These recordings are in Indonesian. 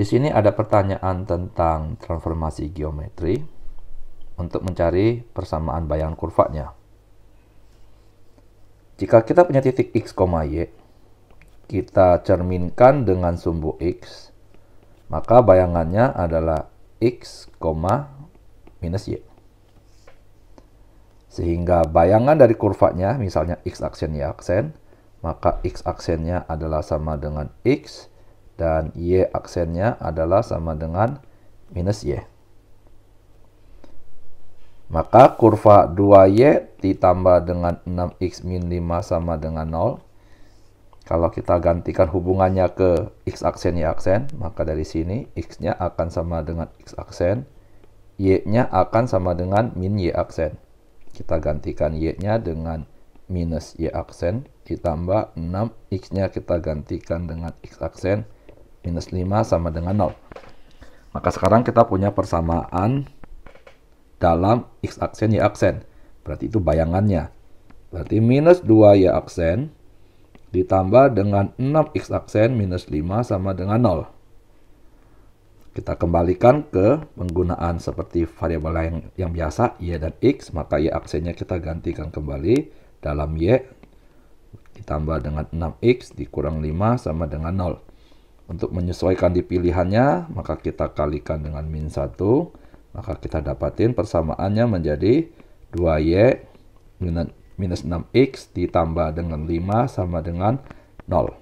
Di sini ada pertanyaan tentang transformasi geometri untuk mencari persamaan bayangan kurvanya. Jika kita punya titik X, Y, kita cerminkan dengan sumbu X, maka bayangannya adalah X, minus Y. Sehingga bayangan dari kurvanya, misalnya X aksen, Y aksen, maka X aksennya adalah sama dengan X, dan Y aksennya adalah sama dengan minus Y. Maka kurva 2Y ditambah dengan 6X min 5 sama dengan 0. Kalau kita gantikan hubungannya ke X aksen Y aksen, maka dari sini X-nya akan sama dengan X aksen, Y-nya akan sama dengan min Y aksen. Kita gantikan Y-nya dengan minus Y aksen, ditambah 6X-nya kita gantikan dengan X aksen, minus 5 sama dengan 0. Maka sekarang kita punya persamaan dalam X aksen, Y aksen. Berarti itu bayangannya. Berarti minus 2 Y aksen ditambah dengan 6X aksen minus 5 sama dengan 0 kita kembalikan ke penggunaan seperti variabel yang, yang biasa y dan x maka y aksennya kita gantikan kembali dalam y ditambah dengan 6x dikurang 5 sama dengan 0 untuk menyesuaikan di pilihannya, maka kita kalikan dengan min 1. Maka kita dapatin persamaannya menjadi 2y minus 6x ditambah dengan 5 sama dengan 0.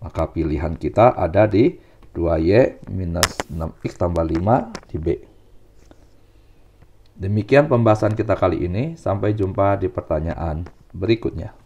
Maka pilihan kita ada di 2y minus 6x tambah 5 di B. Demikian pembahasan kita kali ini. Sampai jumpa di pertanyaan berikutnya.